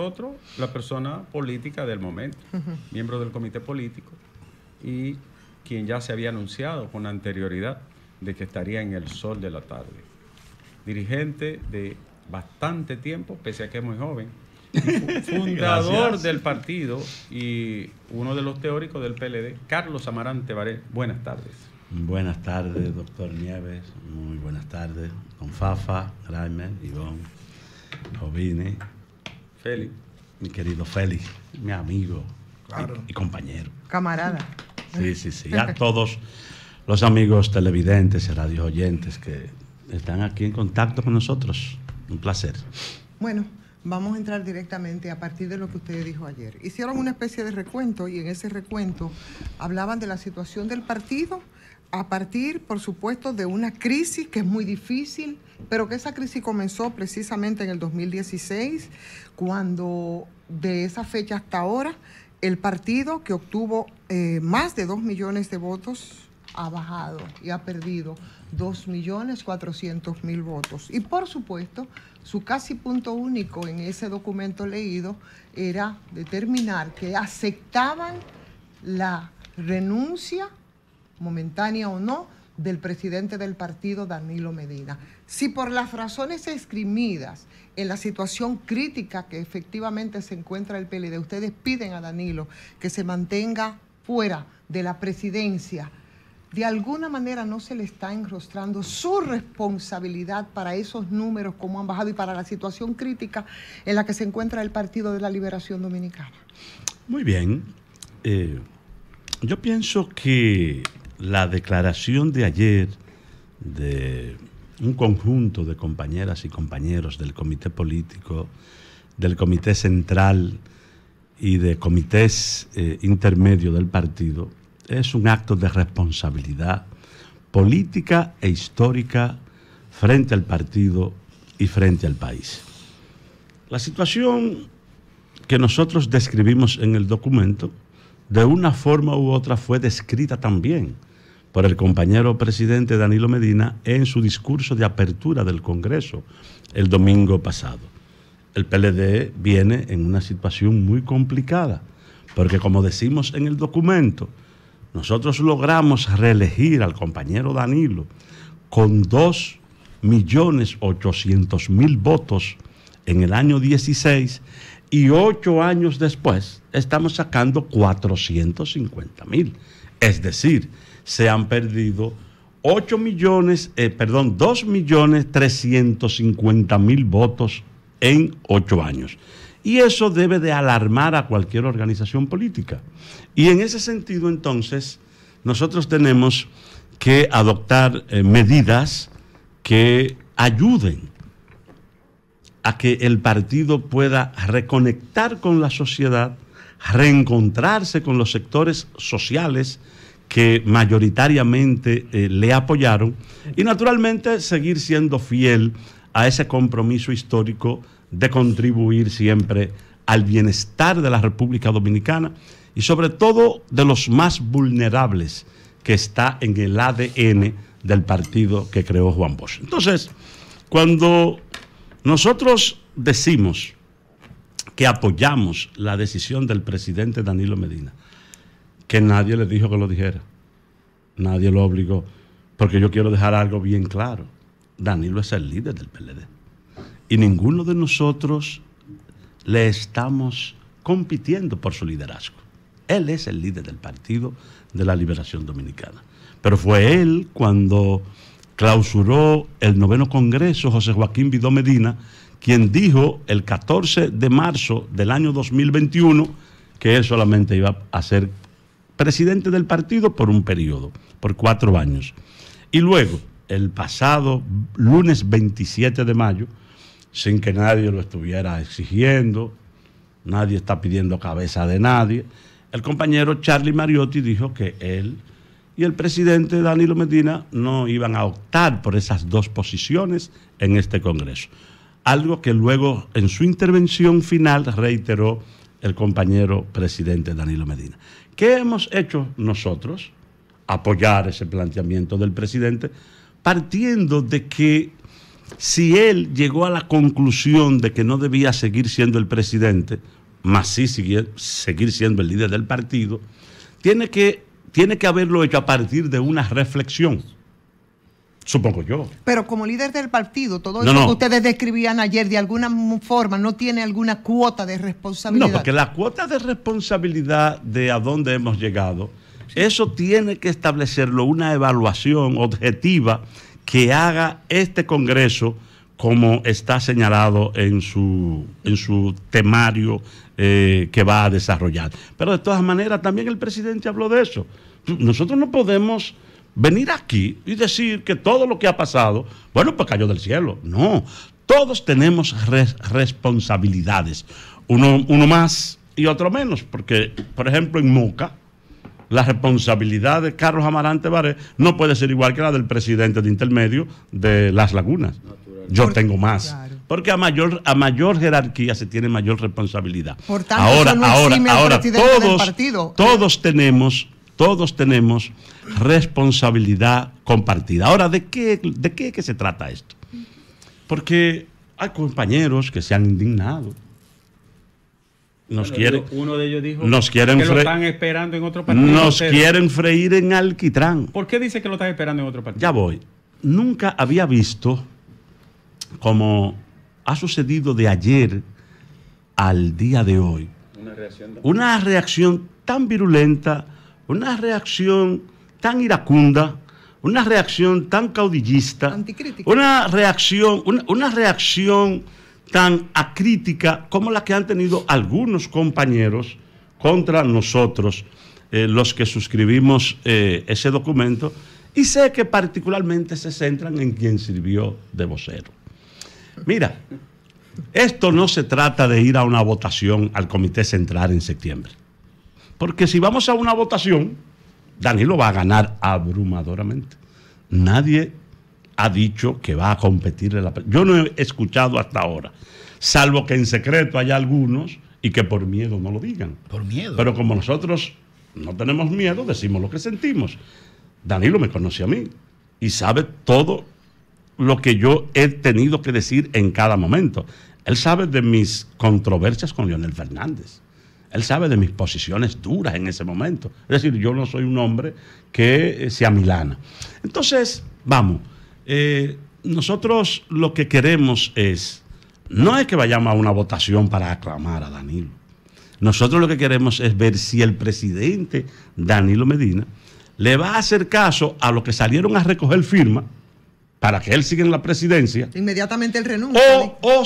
nosotros la persona política del momento, miembro del comité político y quien ya se había anunciado con anterioridad de que estaría en el sol de la tarde. Dirigente de bastante tiempo, pese a que es muy joven, fundador del partido y uno de los teóricos del PLD, Carlos Amarante Baré. Buenas tardes. Buenas tardes, doctor Nieves. Muy buenas tardes, con Fafa, Raimel, Ivonne, Jovine, Félix. Mi querido Félix, mi amigo y, compañero. Camarada. Sí, sí, sí. A todos los amigos televidentes y radio oyentes que están aquí en contacto con nosotros. Un placer. Bueno, vamos a entrar directamente a partir de lo que usted dijo ayer. Hicieron una especie de recuento y en ese recuento hablaban de la situación del partido a partir, por supuesto, de una crisis que es muy difícil, pero que esa crisis comenzó precisamente en el 2016, cuando de esa fecha hasta ahora el partido que obtuvo eh, más de 2 millones de votos ha bajado y ha perdido dos millones cuatrocientos mil votos. Y por supuesto, su casi punto único en ese documento leído era determinar que aceptaban la renuncia momentánea o no, del presidente del partido, Danilo Medina. Si por las razones escrimidas en la situación crítica que efectivamente se encuentra el PLD, ustedes piden a Danilo que se mantenga fuera de la presidencia, de alguna manera no se le está enrostrando su responsabilidad para esos números como han bajado y para la situación crítica en la que se encuentra el Partido de la Liberación Dominicana. Muy bien. Eh, yo pienso que la declaración de ayer de un conjunto de compañeras y compañeros del comité político, del comité central y de comités eh, Intermedio del partido es un acto de responsabilidad política e histórica frente al partido y frente al país. La situación que nosotros describimos en el documento, de una forma u otra, fue descrita también por el compañero presidente Danilo Medina en su discurso de apertura del Congreso el domingo pasado. El PLD viene en una situación muy complicada, porque como decimos en el documento, nosotros logramos reelegir al compañero Danilo con 2.800.000 votos en el año 16 y ocho años después estamos sacando 450.000. Es decir, se han perdido 8 millones, eh, perdón, 2 millones votos en 8 años. Y eso debe de alarmar a cualquier organización política. Y en ese sentido, entonces, nosotros tenemos que adoptar eh, medidas que ayuden a que el partido pueda reconectar con la sociedad, reencontrarse con los sectores sociales, que mayoritariamente eh, le apoyaron y naturalmente seguir siendo fiel a ese compromiso histórico de contribuir siempre al bienestar de la República Dominicana y sobre todo de los más vulnerables que está en el ADN del partido que creó Juan Bosch. Entonces, cuando nosotros decimos que apoyamos la decisión del presidente Danilo Medina, que nadie le dijo que lo dijera. Nadie lo obligó. Porque yo quiero dejar algo bien claro. Danilo es el líder del PLD. Y ninguno de nosotros le estamos compitiendo por su liderazgo. Él es el líder del Partido de la Liberación Dominicana. Pero fue él cuando clausuró el noveno Congreso José Joaquín Vidó Medina, quien dijo el 14 de marzo del año 2021 que él solamente iba a ser presidente del partido por un periodo, por cuatro años. Y luego, el pasado lunes 27 de mayo, sin que nadie lo estuviera exigiendo, nadie está pidiendo cabeza de nadie, el compañero Charlie Mariotti dijo que él y el presidente Danilo Medina no iban a optar por esas dos posiciones en este Congreso. Algo que luego en su intervención final reiteró el compañero presidente Danilo Medina. ¿Qué hemos hecho nosotros? Apoyar ese planteamiento del presidente, partiendo de que si él llegó a la conclusión de que no debía seguir siendo el presidente, más sí seguir siendo el líder del partido, tiene que, tiene que haberlo hecho a partir de una reflexión Supongo yo. Pero como líder del partido, todo lo eso que ustedes describían ayer, de alguna forma, no tiene alguna cuota de responsabilidad. No, porque la cuota de responsabilidad de a dónde hemos llegado, eso tiene que establecerlo una evaluación objetiva que haga este Congreso como está señalado en su, en su temario eh, que va a desarrollar. Pero de todas maneras, también el presidente habló de eso. Nosotros no podemos venir aquí y decir que todo lo que ha pasado, bueno, pues cayó del cielo. No, todos tenemos responsabilidades, uno, uno, más y otro menos, porque, por ejemplo, en Moca, la responsabilidad de Carlos Amarante Baré no puede ser igual que la del presidente de intermedio de Las Lagunas. Yo tengo más. Porque a mayor, a mayor jerarquía se tiene mayor responsabilidad. Por tanto, ahora, ahora, ahora, todos, partido. todos tenemos todos tenemos responsabilidad compartida. Ahora, ¿de qué, de qué, se trata esto? Porque hay compañeros que se han indignado. Nos, quieren, uno de ellos dijo nos quieren que lo están esperando en otro partido. Nos quieren freír en alquitrán. ¿Por qué dice que lo están esperando en otro partido? Ya voy. Nunca había visto como ha sucedido de ayer al día de hoy. una reacción tan virulenta una reacción tan iracunda, una reacción tan caudillista, una reacción, reacción tan acrítica como la que han tenido algunos compañeros contra nosotros, eh, los que suscribimos eh, ese documento, y sé que particularmente se centran en quien sirvió de vocero. Mira, esto no se trata de ir a una votación al Comité Central en septiembre. Porque si vamos a una votación, Danilo va a ganar abrumadoramente. Nadie ha dicho que va a competir la... Yo no he escuchado hasta ahora, salvo que en secreto haya algunos y que por miedo no lo digan. Por miedo. Pero como nosotros no tenemos miedo, decimos lo que sentimos. Danilo me conoce a mí y sabe todo lo que yo he tenido que decir en cada momento. Él sabe de mis controversias con Leonel Fernández. Él sabe de mis posiciones duras en ese momento. Es decir, yo no soy un hombre que eh, sea milana Entonces, vamos, eh, nosotros lo que queremos es, no es que vayamos a una votación para aclamar a Danilo. Nosotros lo que queremos es ver si el presidente Danilo Medina le va a hacer caso a los que salieron a recoger firma para que él siga en la presidencia. Inmediatamente él renuncia. O,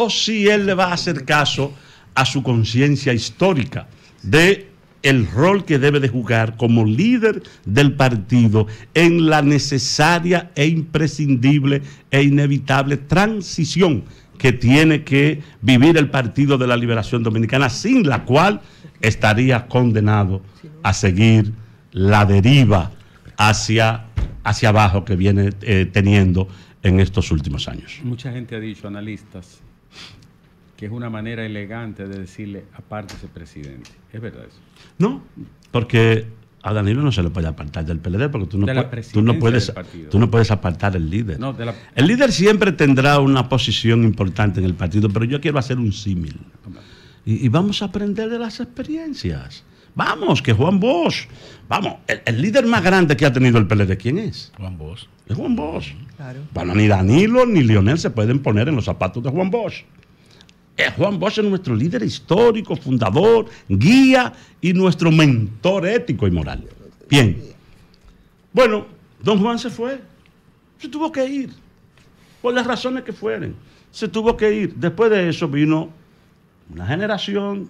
o si él le va a hacer caso a su conciencia histórica de el rol que debe de jugar como líder del partido en la necesaria e imprescindible e inevitable transición que tiene que vivir el Partido de la Liberación Dominicana, sin la cual estaría condenado a seguir la deriva hacia, hacia abajo que viene eh, teniendo en estos últimos años. Mucha gente ha dicho, analistas, que es una manera elegante de decirle aparte ese presidente. ¿Es verdad eso? No, porque a Danilo no se le puede apartar del PLD porque tú no, puedes, tú no puedes, tú no puedes apartar el líder. El líder siempre tendrá una posición importante en el partido, pero yo quiero hacer un símil. Y, vamos a aprender de las experiencias. Vamos, que Juan Bosch. Vamos, el, líder más grande que ha tenido el PLD, ¿quién es? Juan Bosch. Es Juan Bosch. Bueno, ni Danilo ni Lionel se pueden poner en los zapatos de Juan Bosch. Juan Bosch es nuestro líder histórico, fundador, guía y nuestro mentor ético y moral. Bien. Bueno, don Juan se fue. Se tuvo que ir. Por las razones que fueren. Se tuvo que ir. Después de eso vino una generación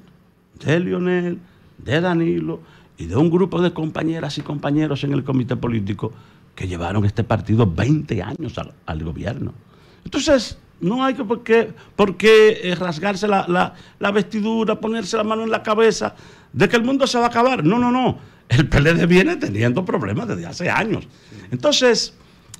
de Lionel, de Danilo y de un grupo de compañeras y compañeros en el comité político que llevaron este partido 20 años al gobierno. Entonces, no hay que por qué, eh, rasgarse la, vestidura, ponerse la mano en la cabeza de que el mundo se va a acabar. No, no, no. El PLD viene teniendo problemas desde hace años. Entonces,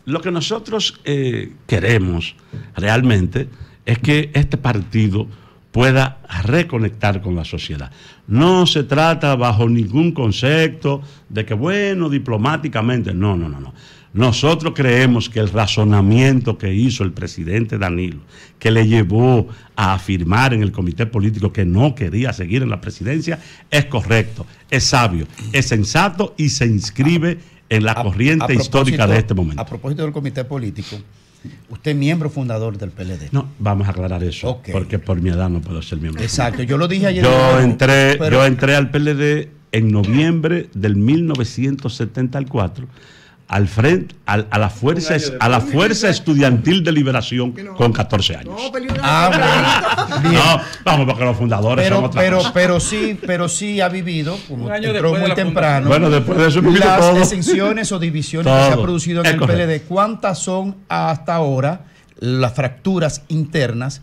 lo que nosotros eh, queremos realmente es que este partido pueda reconectar con la sociedad. No se trata bajo ningún concepto de que, bueno, diplomáticamente, no, no, no, no. Nosotros creemos que el razonamiento que hizo el presidente Danilo, que le llevó a afirmar en el comité político que no quería seguir en la presidencia, es correcto, es sabio, es sensato y se inscribe en la corriente histórica de este momento. A propósito del comité político, usted es miembro fundador del PLD. No, vamos a aclarar eso, porque por mi edad no puedo ser miembro. Exacto, yo lo dije ayer. Yo, entré, yo entré al PLD en noviembre del 1974 frente, a la fuerza, a la fuerza estudiantil de liberación con 14 años. No, ah, vamos, porque los fundadores pero, pero, sí, pero sí ha vivido, pero muy temprano. Bueno, después de las exenciones o divisiones que se ha producido en el PLD, ¿cuántas son hasta ahora las fracturas internas?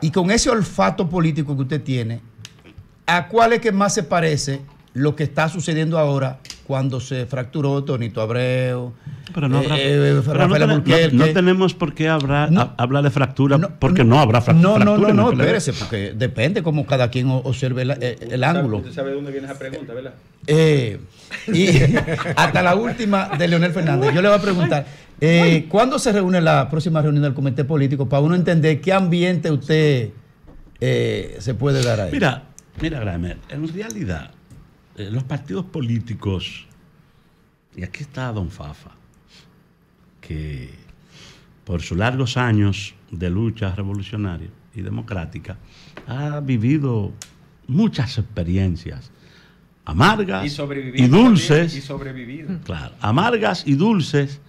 Y con ese olfato político que usted tiene, ¿a cuál es que más se parece lo que está sucediendo ahora cuando se fracturó Tonito Abreu. Pero no, habrá, eh, eh, no, tenemos por qué hablar, de fractura, porque no habrá fractura. No, no, no, no, espérese, porque depende cómo cada quien observe eh, el, ángulo. Sabe, usted dónde viene esa pregunta, ¿verdad? y hasta la última de Leonel Fernández. Yo le voy a preguntar, ¿cuándo se reúne la próxima reunión del Comité Político para uno entender qué ambiente usted se puede dar ahí? Mira, mira, Gramer, en realidad eh, los partidos políticos, y aquí está Don Fafa, que por sus largos años de lucha revolucionaria y democrática, ha vivido muchas experiencias amargas y, dulces. Y amargas y dulces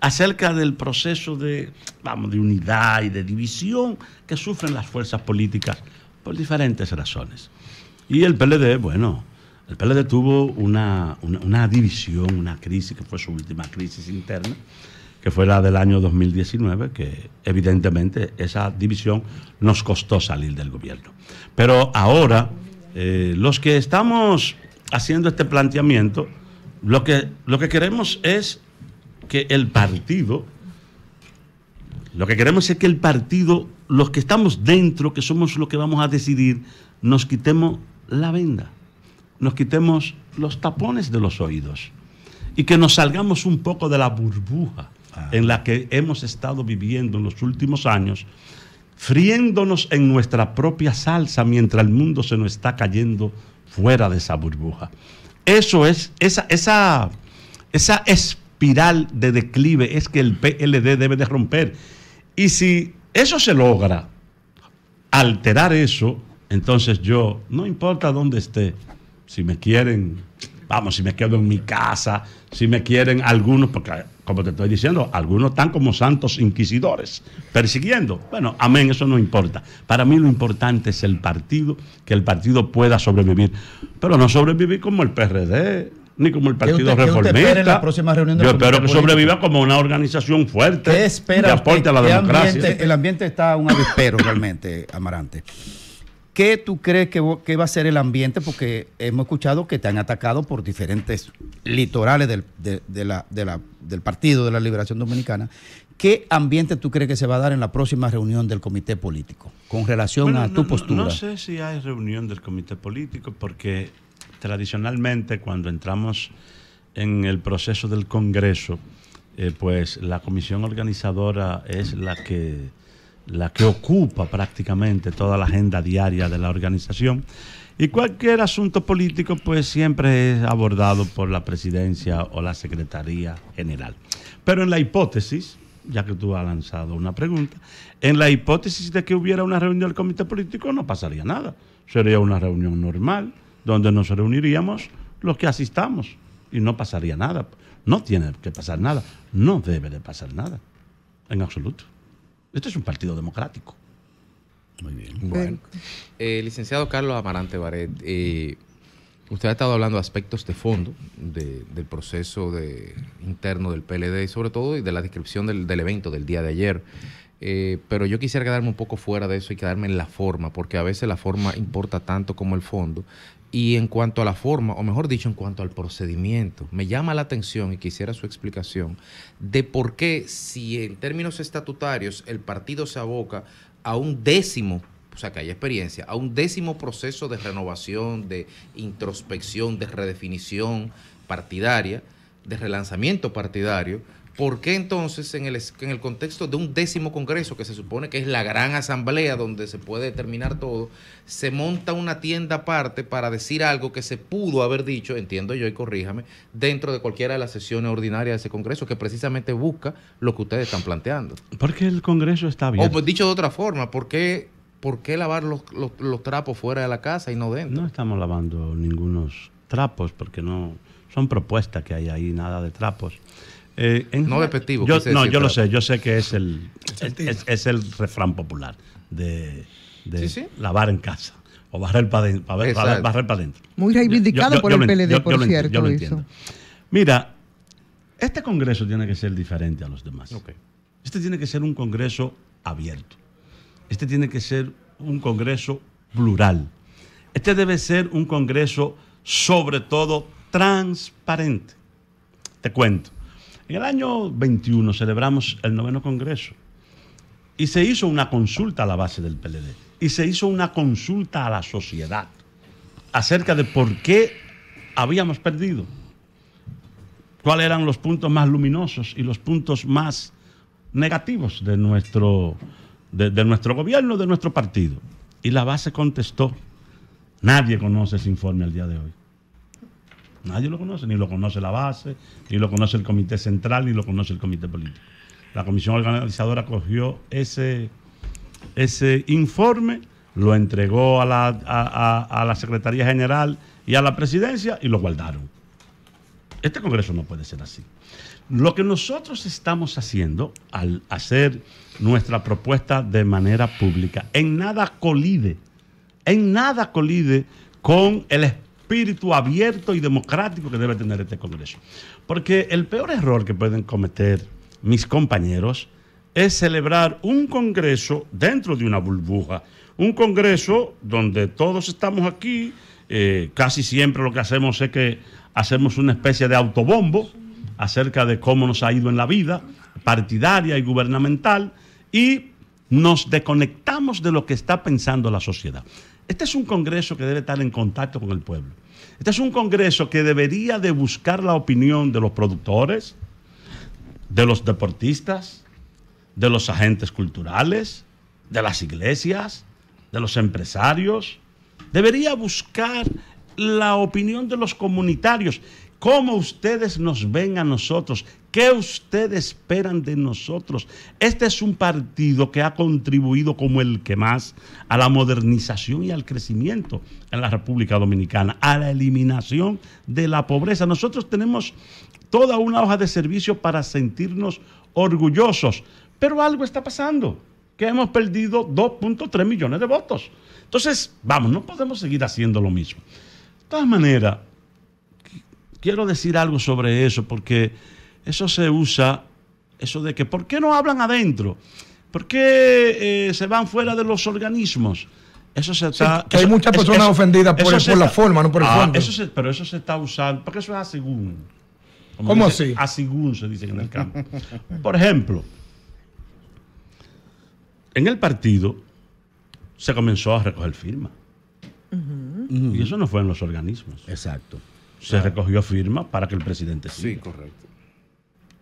acerca del proceso de, vamos, de unidad y de división que sufren las fuerzas políticas por diferentes razones. Y el PLD, bueno, el PLD tuvo una, división, una crisis, que fue su última crisis interna, que fue la del año 2019, que evidentemente esa división nos costó salir del gobierno. Pero ahora, eh, los que estamos haciendo este planteamiento, lo que, lo que queremos es que el partido, lo que queremos es que el partido, los que estamos dentro, que somos los que vamos a decidir, nos quitemos la venda nos quitemos los tapones de los oídos y que nos salgamos un poco de la burbuja ah. en la que hemos estado viviendo en los últimos años, friéndonos en nuestra propia salsa mientras el mundo se nos está cayendo fuera de esa burbuja. Eso es, esa, esa, esa espiral de declive es que el PLD debe de romper. Y si eso se logra, alterar eso, entonces yo, no importa dónde esté, si me quieren, vamos, si me quedo en mi casa, si me quieren algunos, porque como te estoy diciendo, algunos están como santos inquisidores, persiguiendo. Bueno, amén, eso no importa. Para mí lo importante es el partido, que el partido pueda sobrevivir, pero no sobrevivir como el PRD, ni como el Partido Reformista. Yo espero que sobreviva como una organización fuerte que aporte a la democracia. el ambiente está un avispero realmente, Amarante. ¿Qué tú crees que, va a ser el ambiente? Porque hemos escuchado que te han atacado por diferentes litorales del, del Partido de la Liberación Dominicana. ¿Qué ambiente tú crees que se va a dar en la próxima reunión del Comité Político con relación a tu postura? No sé si hay reunión del Comité Político porque tradicionalmente cuando entramos en el proceso del Congreso, eh, pues la comisión organizadora es la que la que ocupa prácticamente toda la agenda diaria de la organización. Y cualquier asunto político, pues siempre es abordado por la presidencia o la secretaría general. Pero en la hipótesis, ya que tú has lanzado una pregunta, en la hipótesis de que hubiera una reunión del comité político no pasaría nada. Sería una reunión normal, donde nos reuniríamos los que asistamos y no pasaría nada. No tiene que pasar nada, no debe de pasar nada, en absoluto. Esto es un partido democrático. Muy bien. Bueno. Eh, licenciado Carlos Amarante Baret, eh, usted ha estado hablando de aspectos de fondo del proceso interno del PLD, sobre todo, y de la descripción del, evento del día de ayer. Eh, pero yo quisiera quedarme un poco fuera de eso y quedarme en la forma, porque a veces la forma importa tanto como el fondo. Y en cuanto a la forma, o mejor dicho, en cuanto al procedimiento, me llama la atención y quisiera su explicación de por qué si en términos estatutarios el partido se aboca a un décimo, o sea que hay experiencia, a un décimo proceso de renovación, de introspección, de redefinición partidaria, de relanzamiento partidario, ¿Por qué entonces en el, en el contexto de un décimo Congreso, que se supone que es la gran asamblea donde se puede determinar todo, se monta una tienda aparte para decir algo que se pudo haber dicho, entiendo yo y corríjame, dentro de cualquiera de las sesiones ordinarias de ese Congreso, que precisamente busca lo que ustedes están planteando? Porque el Congreso está bien. O pues, dicho de otra forma, ¿por qué, lavar los, los trapos fuera de la casa y no dentro? No estamos lavando ningunos trapos porque no son propuestas que hay ahí, nada de trapos eh, no despectivo. Yo, no, yo lo sé, yo sé que es el, es, el refrán popular de, lavar en casa o barrer para adentro. Muy reivindicado por el PLD, por cierto. Mira, este Congreso tiene que ser diferente a los demás. Este tiene que ser un Congreso abierto. Este tiene que ser un Congreso plural. Este debe ser un Congreso, sobre todo, transparente. Te cuento. En el año 21 celebramos el noveno Congreso y se hizo una consulta a la base del PLD y se hizo una consulta a la sociedad acerca de por qué habíamos perdido, cuáles eran los puntos más luminosos y los puntos más negativos de nuestro, nuestro gobierno, de nuestro partido. Y la base contestó, nadie conoce ese informe al día de hoy. Nadie lo conoce, ni lo conoce la base, ni lo conoce el comité central, ni lo conoce el comité político. La comisión organizadora cogió ese, ese informe, lo entregó a la, la Secretaría General y a la presidencia y lo guardaron. Este Congreso no puede ser así. Lo que nosotros estamos haciendo al hacer nuestra propuesta de manera pública, en nada colide, en nada colide con el espacio espíritu abierto y democrático que debe tener este Congreso. Porque el peor error que pueden cometer mis compañeros es celebrar un Congreso dentro de una burbuja, un Congreso donde todos estamos aquí, eh, casi siempre lo que hacemos es que hacemos una especie de autobombo acerca de cómo nos ha ido en la vida partidaria y gubernamental y nos desconectamos de lo que está pensando la sociedad. Este es un Congreso que debe estar en contacto con el pueblo. Este es un Congreso que debería de buscar la opinión de los productores, de los deportistas, de los agentes culturales, de las iglesias, de los empresarios. Debería buscar la opinión de los comunitarios cómo ustedes nos ven a nosotros, qué ustedes esperan de nosotros. Este es un partido que ha contribuido como el que más a la modernización y al crecimiento en la República Dominicana, a la eliminación de la pobreza. Nosotros tenemos toda una hoja de servicio para sentirnos orgullosos, pero algo está pasando, que hemos perdido 2.3 millones de votos. Entonces, vamos, no podemos seguir haciendo lo mismo. De todas maneras, quiero decir algo sobre eso, porque eso se usa, eso de que, ¿por qué no hablan adentro? ¿Por qué eh, se van fuera de los organismos? Eso se está. hay muchas personas ofendidas por, la forma, no por el ah, pero eso se está usando, porque eso es a ¿Cómo así? A se dice en el campo. por ejemplo, en el partido se comenzó a recoger firmas. Y eso no fue en los organismos. Exacto se recogió firma para que el presidente siga. Sí, correcto.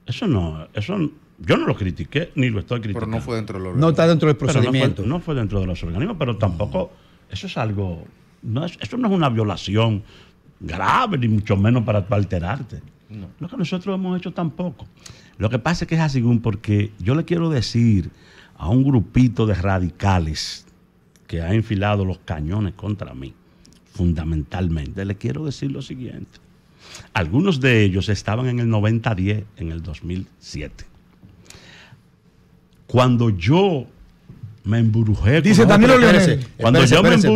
Eso no, eso yo no lo critiqué ni lo estoy criticando. Pero no fue dentro de los No está dentro del procedimiento. No fue, dentro de los organismos, pero tampoco eso es algo no eso no es una violación grave ni mucho menos para alterarte. Lo que nosotros hemos hecho tampoco. Lo que pasa es que es así porque yo le quiero decir a un grupito de radicales que ha enfilado los cañones contra mí fundamentalmente, le quiero decir lo siguiente. Algunos de ellos estaban en el 90-10 en el 2007. Cuando yo me embrujé. Cuando yo me embrujé.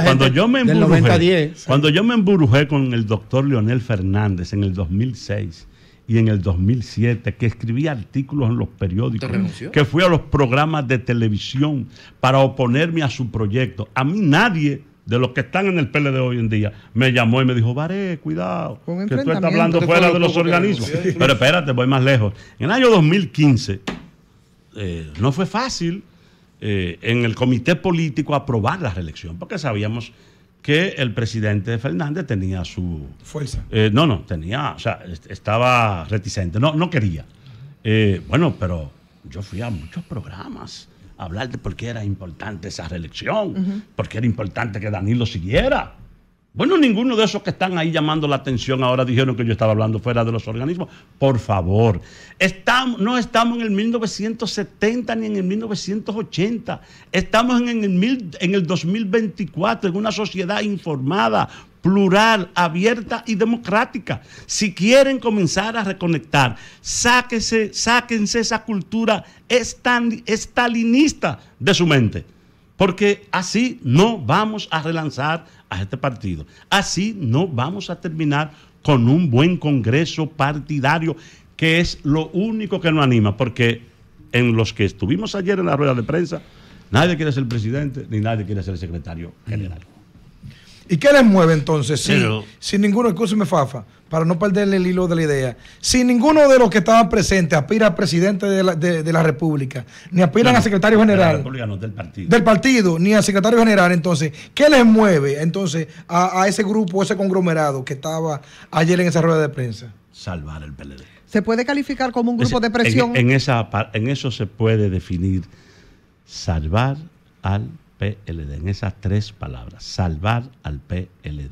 Cuando yo me embrujé. Cuando yo me embrujé con el doctor Leonel Fernández en el 2006 y en el 2007, que escribí artículos en los periódicos, que fui a los programas de televisión para oponerme a su proyecto. A mí nadie de los que están en el PLD hoy en día, me llamó y me dijo, Vare, cuidado, que tú estás hablando fuera de los organismos. Pero espérate, voy más lejos. En el año 2015 eh, no fue fácil eh, en el comité político aprobar la reelección, porque sabíamos que el presidente Fernández tenía su... Fuerza. Eh, no, no, tenía, o sea, estaba reticente, no, no quería. bueno, pero yo fui a muchos programas hablar de por qué era importante esa reelección, porque por qué era importante que Danilo siguiera. Bueno, ninguno de esos que están ahí llamando la atención ahora dijeron que yo estaba hablando fuera de los organismos. Por favor, estamos, no estamos en el 1970 ni en el 1980. Estamos en el 2024, en una sociedad informada, plural, abierta y democrática. Si quieren comenzar a reconectar, sáquense esa cultura estalinista de su mente, porque así no vamos a relanzar a este partido, así no vamos a terminar con un buen Congreso partidario, que es lo único que nos anima, porque en los que estuvimos ayer en la rueda de prensa, nadie quiere ser presidente ni nadie quiere ser secretario general. ¿Y qué les mueve entonces? Si, ninguno, escúcheme Fafa, para no perderle el hilo de la idea, si ninguno de los que estaban presentes aspira al presidente de la, República, ni aspiran al secretario general. del partido. ni al secretario general. Entonces, ¿qué les mueve entonces a, ese grupo, ese conglomerado que estaba ayer en esa rueda de prensa? Salvar el PLD. ¿Se puede calificar como un grupo de presión? En, esa, en eso se puede definir salvar al PLD PLD, en esas tres palabras, salvar al PLD.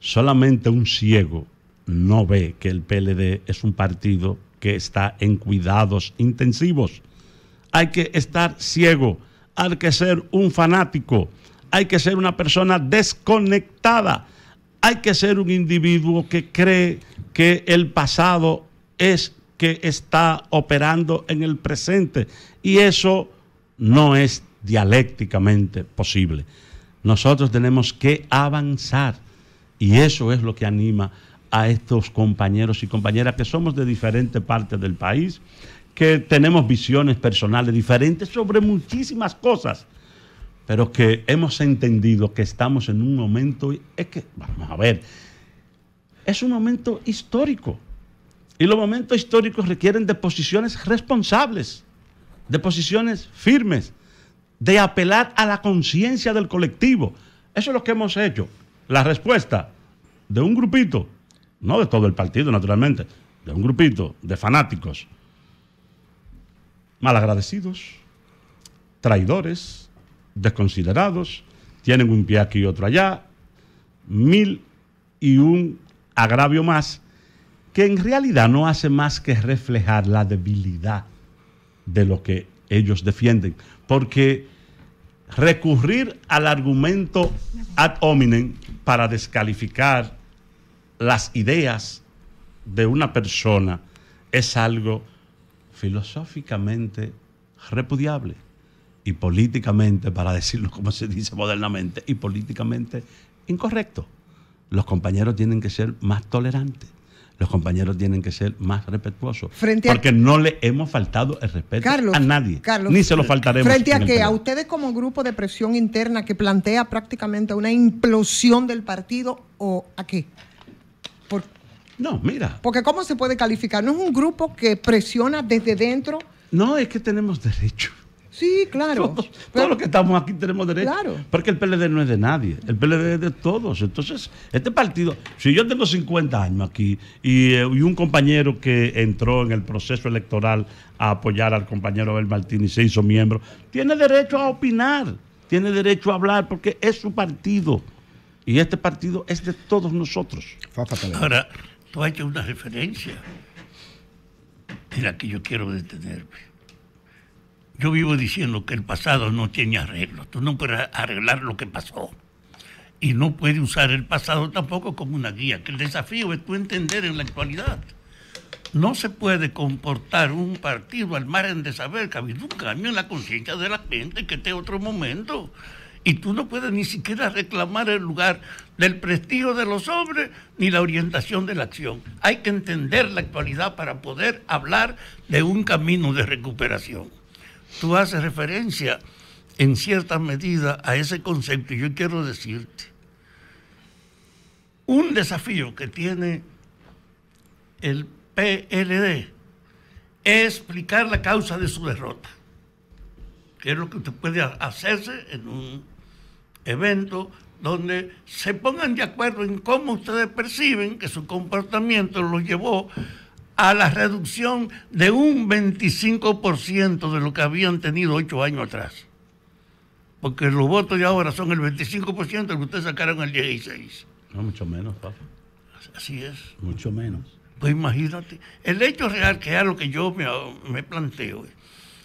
Solamente un ciego no ve que el PLD es un partido que está en cuidados intensivos. Hay que estar ciego, hay que ser un fanático, hay que ser una persona desconectada, hay que ser un individuo que cree que el pasado es que está operando en el presente. Y eso no es dialécticamente posible. Nosotros tenemos que avanzar y eso es lo que anima a estos compañeros y compañeras que somos de diferentes partes del país, que tenemos visiones personales diferentes sobre muchísimas cosas, pero que hemos entendido que estamos en un momento, es que, vamos a ver, es un momento histórico. Y los momentos históricos requieren de posiciones responsables, de posiciones firmes, de apelar a la conciencia del colectivo. Eso es lo que hemos hecho. La respuesta de un grupito, no de todo el partido naturalmente, de un grupito de fanáticos, malagradecidos, traidores, desconsiderados, tienen un pie aquí y otro allá, mil y un agravio más, que en realidad no hace más que reflejar la debilidad de lo que ellos defienden porque recurrir al argumento ad hominem para descalificar las ideas de una persona es algo filosóficamente repudiable y políticamente, para decirlo como se dice modernamente, y políticamente incorrecto. Los compañeros tienen que ser más tolerantes los compañeros tienen que ser más respetuosos. porque no le hemos faltado el respeto a nadie. ni se lo faltaremos. ¿Frente a que ¿A ustedes como grupo de presión interna que plantea prácticamente una implosión del partido o a qué? No, mira. Porque ¿cómo se puede calificar? ¿No es un grupo que presiona desde dentro? No, es que tenemos derecho. Sí, claro. Todos, los que estamos aquí tenemos derecho. Claro. Porque el PLD no es de nadie, el PLD es de todos. Entonces, este partido, si yo tengo 50 años aquí eh, y, un compañero que entró en el proceso electoral a apoyar al compañero Abel Martín y se hizo miembro, tiene derecho a opinar, tiene derecho a hablar, porque es su partido. Y este partido es de todos nosotros. Ahora, tú has hecho una referencia en la que yo quiero detenerme yo vivo diciendo que el pasado no tiene arreglo. Tú no puedes arreglar lo que pasó. Y no puedes usar el pasado tampoco como una guía, que el desafío es tú entender en la actualidad. No se puede comportar un partido al margen de saber que ha habido un cambio en la conciencia de la gente, que este otro momento. Y tú no puedes ni siquiera reclamar el lugar del prestigio de los hombres ni la orientación de la acción. Hay que entender la actualidad para poder hablar de un camino de recuperación tú haces referencia en cierta medida a ese concepto. Y yo quiero decirte, un desafío que tiene el PLD es explicar la causa de su derrota, que es lo que usted puede hacerse en un evento donde se pongan de acuerdo en cómo ustedes perciben que su comportamiento los llevó a la reducción de un 25% de lo que habían tenido ocho años atrás. Porque los votos de ahora son el 25% de que ustedes sacaron el 16. No, mucho menos, papá. Así es. Mucho menos. Pues imagínate, el hecho real que es lo que yo me, me planteo,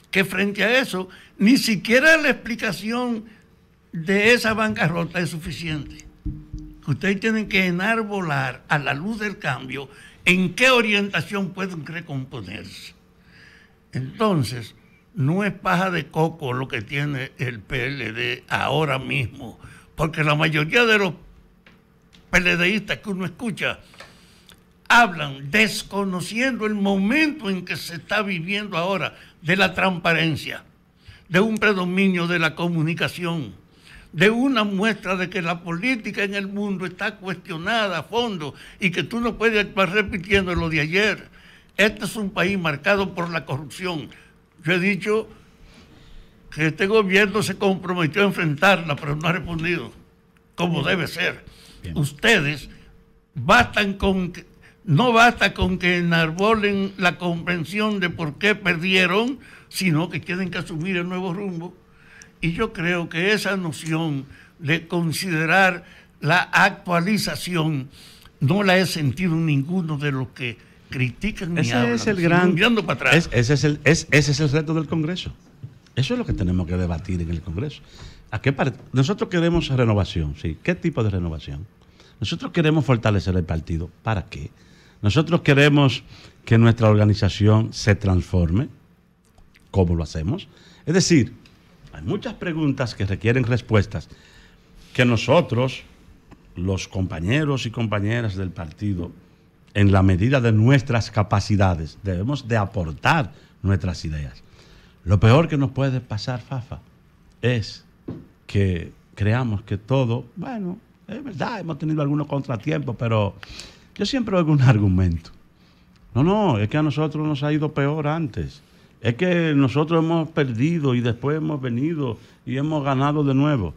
que frente a eso, ni siquiera la explicación de esa bancarrota es suficiente. Ustedes tienen que enarbolar a la luz del cambio en qué orientación pueden recomponerse. Entonces, no es paja de coco lo que tiene el PLD ahora mismo, porque la mayoría de los PLDistas que uno escucha hablan desconociendo el momento en que se está viviendo ahora de la transparencia, de un predominio de la comunicación, de una muestra de que la política en el mundo está cuestionada a fondo y que tú no puedes estar repitiendo lo de ayer. Este es un país marcado por la corrupción. Yo he dicho que este gobierno se comprometió a enfrentarla, pero no ha respondido como debe ser. Ustedes bastan con no basta con que enarbolen la comprensión de por qué perdieron, sino que tienen que asumir el nuevo rumbo. Y yo creo que esa noción de considerar la actualización no la he sentido ninguno de los que critican mi habla. Ese es el gran para atrás. ese, es el, ese es el reto del Congreso. Eso es lo que tenemos que debatir en el Congreso. ¿A qué Nosotros queremos renovación, sí. ¿Qué tipo de renovación? Nosotros queremos fortalecer el partido. ¿Para qué? Nosotros queremos que nuestra organización se transforme. ¿Cómo lo hacemos? Es decir, hay muchas preguntas que requieren respuestas que nosotros, los compañeros y compañeras del partido, en la medida de nuestras capacidades, debemos de aportar nuestras ideas. Lo peor que nos puede pasar, Fafa, es que creamos que todo, bueno, es verdad, hemos tenido algunos contratiempos, pero yo siempre oigo un argumento. No, no, es que a nosotros nos ha ido peor antes. Es que nosotros hemos perdido y después hemos venido y hemos ganado de nuevo.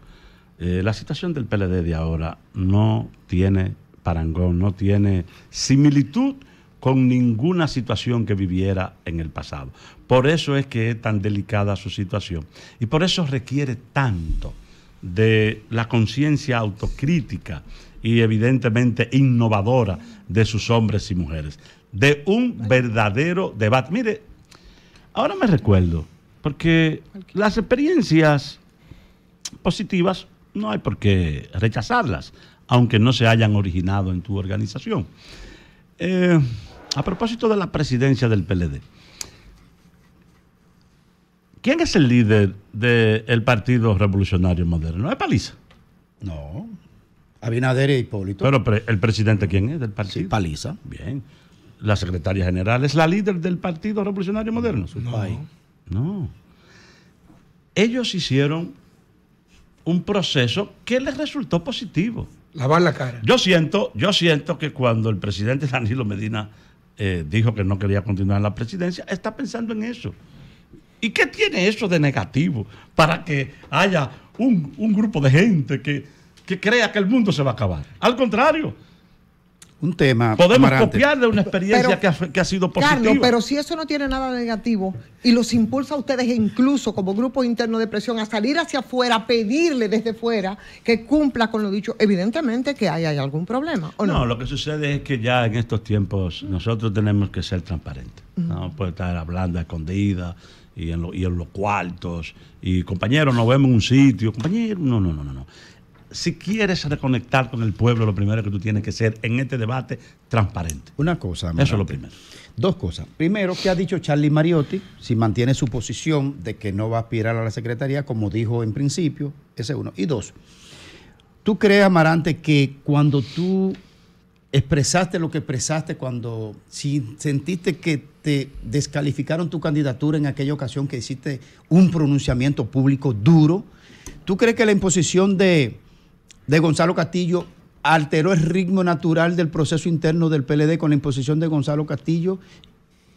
Eh, la situación del PLD de ahora no tiene parangón, no tiene similitud con ninguna situación que viviera en el pasado. Por eso es que es tan delicada su situación y por eso requiere tanto de la conciencia autocrítica y evidentemente innovadora de sus hombres y mujeres, de un verdadero debate. Mire, Ahora me recuerdo, porque las experiencias positivas no hay por qué rechazarlas, aunque no se hayan originado en tu organización. Eh, a propósito de la presidencia del PLD, ¿quién es el líder del Partido Revolucionario Moderno? ¿Es Paliza? No, Abinader y e Hipólito. Pero el presidente, ¿quién es del partido? Paliza. Bien la secretaria general, es la líder del Partido Revolucionario Moderno, su no. país. No. Ellos hicieron un proceso que les resultó positivo. Lavar la cara. Yo siento, yo siento que cuando el presidente Danilo Medina eh, dijo que no quería continuar en la presidencia, está pensando en eso. ¿Y qué tiene eso de negativo para que haya un, grupo de gente que, que crea que el mundo se va a acabar? Al contrario, un tema. Podemos copiar de una experiencia que, ha, sido positiva. Carlos, pero si eso no tiene nada negativo y los impulsa a ustedes incluso como grupo interno de presión a salir hacia afuera, a pedirle desde fuera que cumpla con lo dicho, evidentemente que hay, hay algún problema. ¿o no? lo que sucede es que ya en estos tiempos nosotros tenemos que ser transparentes. No puede estar hablando a escondida y en, y en los cuartos. Y compañeros, nos vemos en un sitio. Compañero, no, no, no, no. no si quieres reconectar con el pueblo, lo primero que tú tienes que ser en este debate transparente. Una cosa. Amarante. Eso es lo primero. Dos cosas. Primero, ¿qué ha dicho Charlie Mariotti? Si mantiene su posición de que no va a aspirar a la secretaría, como dijo en principio, ese uno. Y dos, ¿tú crees, Amarante, que cuando tú expresaste lo que expresaste, cuando si sentiste que te descalificaron tu candidatura en aquella ocasión que hiciste un pronunciamiento público duro, ¿tú crees que la imposición de de Gonzalo Castillo alteró el ritmo natural del proceso interno del PLD con la imposición de Gonzalo Castillo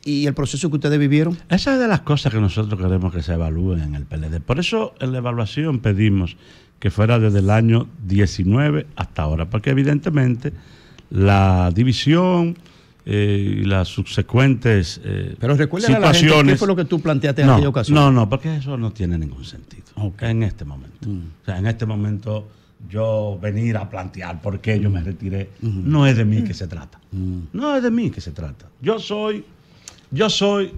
y el proceso que ustedes vivieron? Esa es de las cosas que nosotros queremos que se evalúen en el PLD. Por eso en la evaluación pedimos que fuera desde el año 19 hasta ahora, porque evidentemente la división eh, y las subsecuentes eh, Pero recuerda la fue lo que tú planteaste en aquella ocasión? No, no, porque eso no tiene ningún sentido okay. en este momento. Mm. O sea, en este momento yo venir a plantear por qué yo me retiré. No es de mí que se trata. No es de mí que se trata. Yo soy, yo soy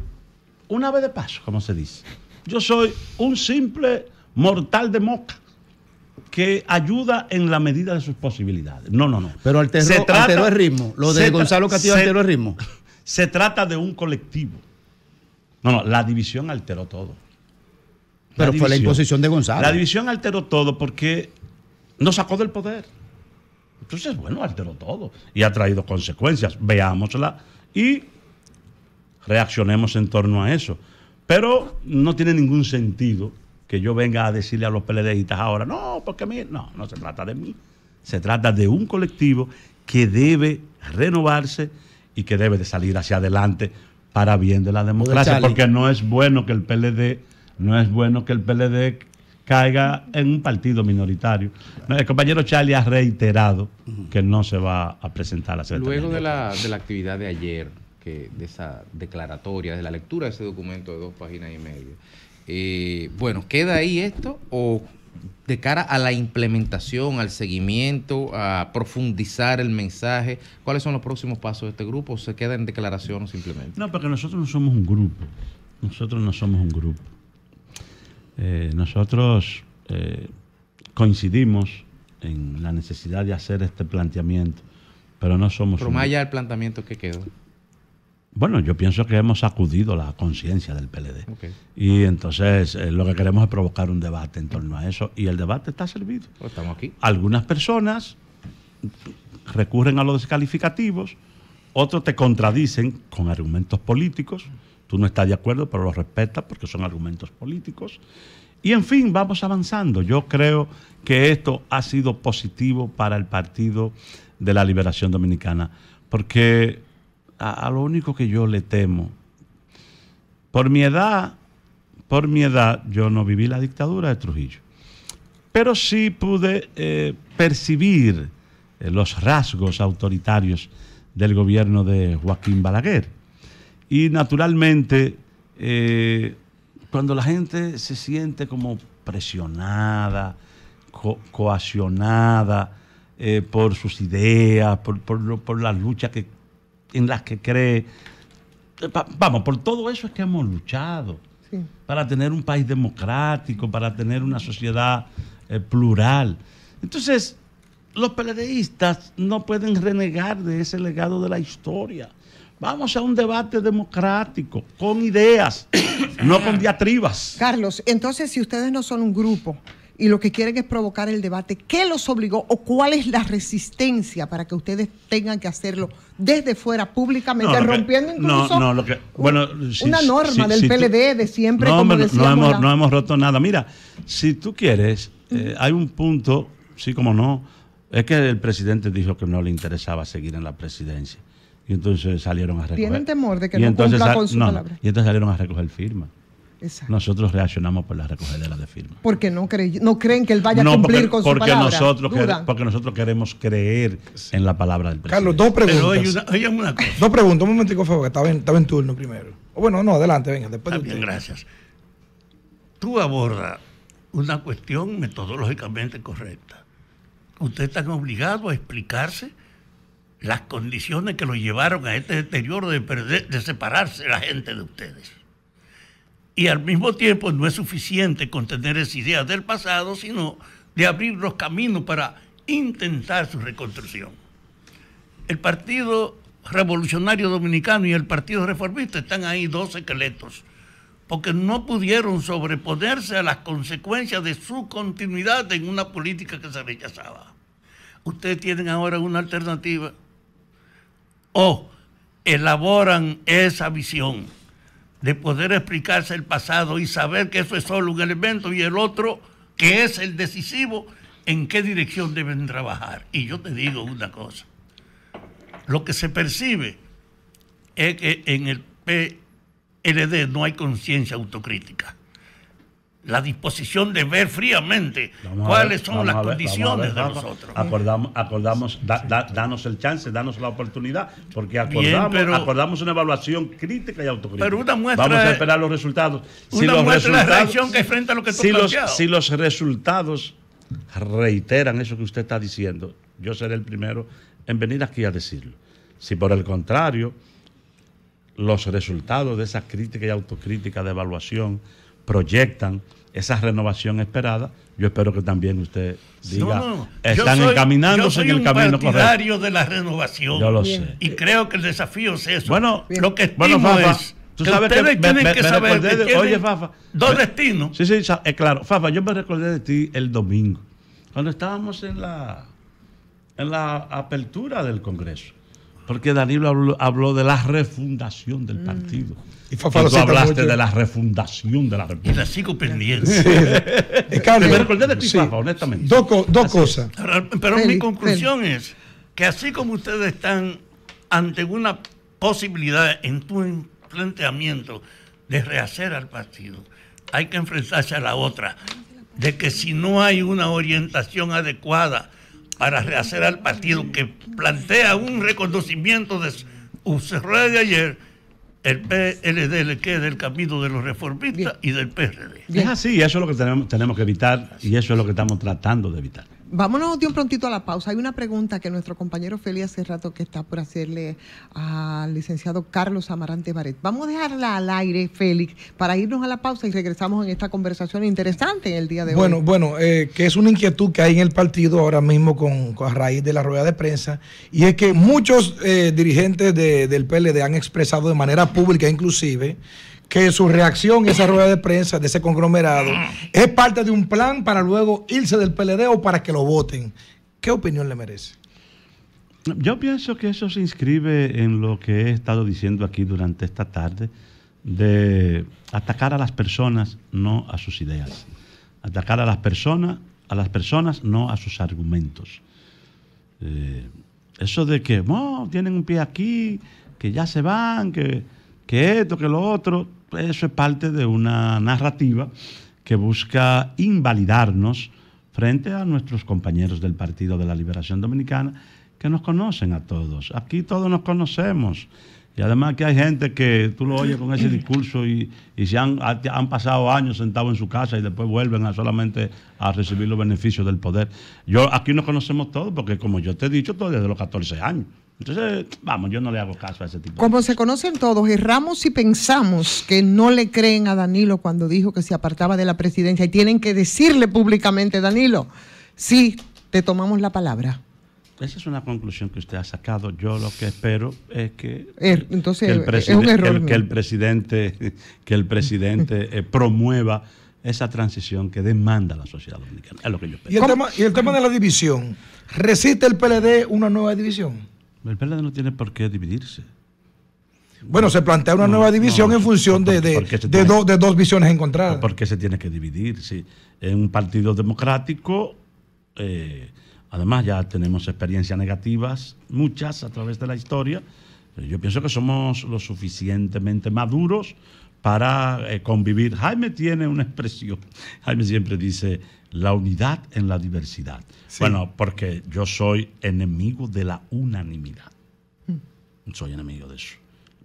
un ave de paso, como se dice. Yo soy un simple mortal de moca que ayuda en la medida de sus posibilidades. No, no, no. Pero alteró, alteró el ritmo. Lo de Gonzalo Castillo alteró el ritmo. Se trata de un colectivo. No, no, la división alteró todo. Pero fue la imposición de Gonzalo. La división alteró todo porque no sacó del poder. Entonces, pues bueno, alteró todo y ha traído consecuencias. Veámosla y reaccionemos en torno a eso. Pero no tiene ningún sentido que yo venga a decirle a los PLDistas ahora, no, porque a mí, no, no se trata de mí. Se trata de un colectivo que debe renovarse y que debe de salir hacia adelante para bien de la democracia, porque no es bueno que el PLD no es bueno que el PLD caiga en un partido minoritario. El compañero Charlie ha reiterado que no se va a presentar a la Luego de la, de la actividad de ayer, que, de esa declaratoria, de la lectura de ese documento de dos páginas y media, eh, bueno, ¿queda ahí esto o de cara a la implementación, al seguimiento, a profundizar el mensaje, ¿cuáles son los próximos pasos de este grupo? ¿O se queda en declaración o simplemente? No, porque nosotros no somos un grupo. Nosotros no somos un grupo. Eh, nosotros eh, coincidimos en la necesidad de hacer este planteamiento, pero no somos... Pero más allá planteamiento que quedó. Bueno, yo pienso que hemos sacudido la conciencia del PLD. Y entonces eh, lo que queremos es provocar un debate en torno a eso. Y el debate está servido. Pues estamos aquí. Algunas personas recurren a los descalificativos, otros te contradicen con argumentos políticos. Tú no estás de acuerdo, pero lo respetas porque son argumentos políticos. Y en fin, vamos avanzando. Yo creo que esto ha sido positivo para el Partido de la Liberación Dominicana, porque a, lo único que yo le temo, por mi edad, por mi edad, yo no viví la dictadura de Trujillo, pero sí pude eh, percibir eh, los rasgos autoritarios del gobierno de Joaquín Balaguer. Y naturalmente, eh, cuando la gente se siente como presionada, co eh, por sus ideas, por, por, las luchas que, en las que cree, eh, vamos, por todo eso es que hemos luchado. Para tener un país democrático, para tener una sociedad plural. Entonces, los peledeístas no pueden renegar de ese legado de la historia. Vamos a un debate democrático, con ideas, no con diatribas. Carlos, entonces si ustedes no son un grupo y lo que quieren es provocar el debate, ¿qué los obligó o cuál es la resistencia para que ustedes tengan que hacerlo desde fuera, públicamente, rompiendo incluso una norma del PLD de siempre? como hemos, no, hemos, roto nada. Mira, si tú quieres, eh, hay un punto, sí como no, es que el presidente dijo que no le interesaba seguir en la presidencia. Y entonces salieron a recoger. Tienen temor de que no cumpla con su palabra. Y entonces salieron a recoger firmas. Exacto. Nosotros reaccionamos por la recogedera de firmas. Porque no, no creen que él vaya a cumplir con su porque palabra. Nosotros porque nosotros queremos creer en la palabra del presidente. Carlos, dos preguntas. Pero, una, cosa. dos preguntas, un momentico, por favor, que estaba en, turno primero. O bueno, no, adelante, venga, después de bien, gracias. Tú abordas una cuestión metodológicamente correcta. Usted está obligado a explicarse las condiciones que lo llevaron a este deterioro de, de separarse la gente de ustedes. Y al mismo tiempo no es suficiente contener esa ideas del pasado, sino de abrir los caminos para intentar su reconstrucción. El Partido Revolucionario Dominicano y el Partido Reformista están ahí dos esqueletos, porque no pudieron sobreponerse a las consecuencias de su continuidad en una política que se rechazaba. Ustedes tienen ahora una alternativa o elaboran esa visión de poder explicarse el pasado y saber que eso es solo un elemento y el otro que es el decisivo en qué dirección deben trabajar. Y yo te digo una cosa, lo que se percibe es que en el PLD no hay conciencia autocrítica la disposición de ver fríamente cuáles son las condiciones de nosotros. Acordamos, acordamos danos el chance, danos la oportunidad, porque acordamos, acordamos una evaluación crítica y autocrítica. vamos a esperar los resultados. Una muestra que frente lo que tú si los resultados reiteran eso que usted está diciendo, yo seré el primero en venir aquí a decirlo. Si por el contrario, los resultados de esa crítica y autocrítica de evaluación proyectan esa renovación esperada. Yo espero que también usted diga, están encaminándose en el camino correcto. de la renovación. lo sé. Y creo que el desafío es eso. Bueno, lo que es ustedes tienen que saber dos destinos. Sí, sí, eh, claro. Fafa, yo me recordé de ti el domingo, cuando estábamos en la, en la apertura del Congreso. Porque Danilo habló, de la refundación del mm. partido. Y, hablaste de la refundación de la República. Y la sigo pendiente. de ti, honestamente. Dos, cosas. Pero mi conclusión es que así como ustedes están ante una posibilidad en tu planteamiento de rehacer al partido, hay que enfrentarse a la otra, de que si no hay una orientación adecuada para rehacer al partido que plantea un reconocimiento de su de ayer, el PLD le queda el camino de los reformistas y del PRD. Es así, eso es lo que tenemos que evitar y eso es lo que estamos tratando de evitar. Vámonos de un prontito a la pausa. Hay una pregunta que nuestro compañero Félix hace rato que está por hacerle al licenciado Carlos Amarante Baret. Vamos a dejarla al aire, Félix, para irnos a la pausa y regresamos en esta conversación interesante el día de hoy. Bueno, bueno, eh, que es una inquietud que hay en el partido ahora mismo con, a raíz de la rueda de prensa, y es que muchos eh, dirigentes de, del PLD han expresado de manera pública inclusive que su reacción, esa rueda de prensa de ese conglomerado, es parte de un plan para luego irse del PLD o para que lo voten. ¿Qué opinión le merece? Yo pienso que eso se inscribe en lo que he estado diciendo aquí durante esta tarde, de atacar a las personas, no a sus ideas. Atacar a las personas, a las personas, no a sus argumentos. Eh, eso de que, no, tienen un pie aquí, que ya se van, que que esto, que lo otro, eso es parte de una narrativa que busca invalidarnos frente a nuestros compañeros del Partido de la Liberación Dominicana que nos conocen a todos. Aquí todos nos conocemos. Y además que hay gente que tú lo oyes con ese discurso y, se han, pasado años sentados en su casa y después vuelven a solamente a recibir los beneficios del poder. Yo aquí nos conocemos todos porque como yo te he dicho, todo desde los 14 años. Entonces, vamos, yo no le hago caso a ese tipo. Como se conocen todos, erramos y pensamos que no le creen a Danilo cuando dijo que se apartaba de la presidencia y tienen que decirle públicamente, Danilo, sí, te tomamos la palabra. Esa es una conclusión que usted ha sacado. Yo lo que espero es que, er, Entonces, el, que el presidente, que el presidente eh, promueva esa transición que demanda la sociedad dominicana. Es lo que yo espero. ¿Y el, tema, y el tema de la división? ¿Resiste el PLD una nueva división? El PLD no tiene por qué dividirse. Bueno, se plantea una nueva división en función de, dos visiones encontradas. ¿Por qué se tiene que dividir? En un partido democrático, eh, además ya tenemos experiencias negativas, muchas a través de la historia. Yo pienso que somos lo suficientemente maduros para eh, convivir. Jaime tiene una expresión. Jaime siempre dice, la unidad en la diversidad. Bueno, porque yo soy enemigo de la unanimidad. Mm. Soy enemigo de eso.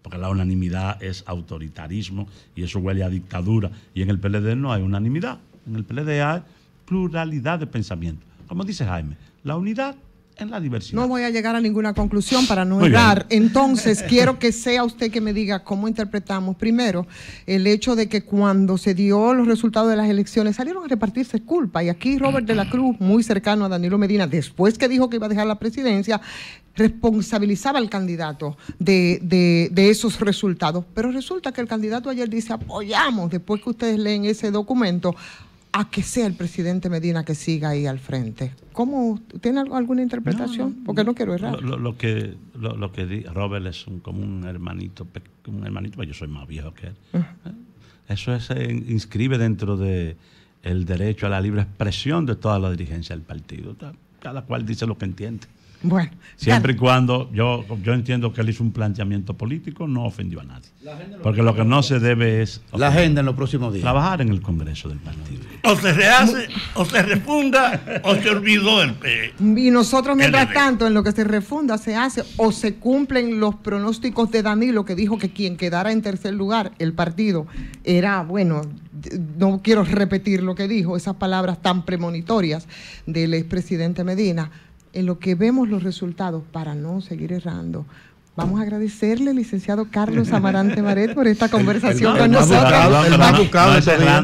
Porque la unanimidad es autoritarismo y eso huele a dictadura. Y en el PLD no hay unanimidad. En el PLD hay pluralidad de pensamiento. Como dice Jaime, la unidad la No voy a llegar a ninguna conclusión para no errar. Entonces, quiero que sea usted que me diga cómo interpretamos primero el hecho de que cuando se dio los resultados de las elecciones salieron a repartirse culpa. Y aquí Robert de la Cruz, muy cercano a Danilo Medina, después que dijo que iba a dejar la presidencia, responsabilizaba al candidato de, de esos resultados. Pero resulta que el candidato ayer dice apoyamos, después que ustedes leen ese documento, a que sea el presidente Medina que siga ahí al frente. ¿Cómo tiene alguna interpretación? Porque no quiero errar. Lo, que lo, que Robert es un, como un hermanito, un hermanito, pues yo soy más viejo que él. ¿Eh? Eso se eh, inscribe dentro de el derecho a la libre expresión de toda la dirigencia del partido. Cada cual dice lo que entiende. Bueno. Siempre y cuando yo, yo entiendo que él hizo un planteamiento político, no ofendió a nadie. Porque lo que no se debe es... La agenda en los próximos días. Trabajar en el Congreso del partido. O se rehace, o se refunda, o se olvidó el... P. E. y nosotros, mientras tanto, en lo que se refunda, se hace o se cumplen los pronósticos de Danilo, que dijo que quien quedara en tercer lugar, el partido, era, bueno, no quiero repetir lo que dijo, esas palabras tan premonitorias del expresidente Medina en lo que vemos los resultados para no seguir errando. Vamos a agradecerle, licenciado Carlos Amarante Maret, por esta conversación con nosotros.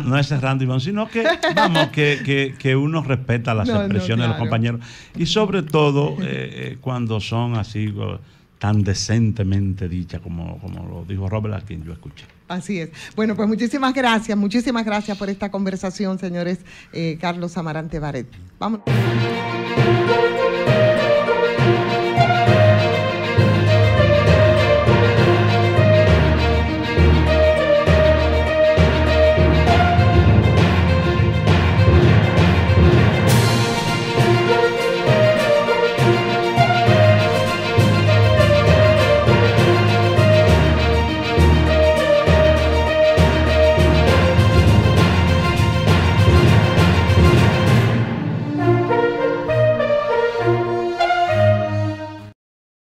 No es errando, Iván, sino que, vamos, que, uno respeta las expresiones de los compañeros. Y sobre todo eh, eh, cuando son así tan decentemente dichas como, como lo dijo Robert, a quien yo escuché. Así es. Bueno, pues muchísimas gracias, muchísimas gracias por esta conversación, señores eh, Carlos Amarante Baret. Vamos.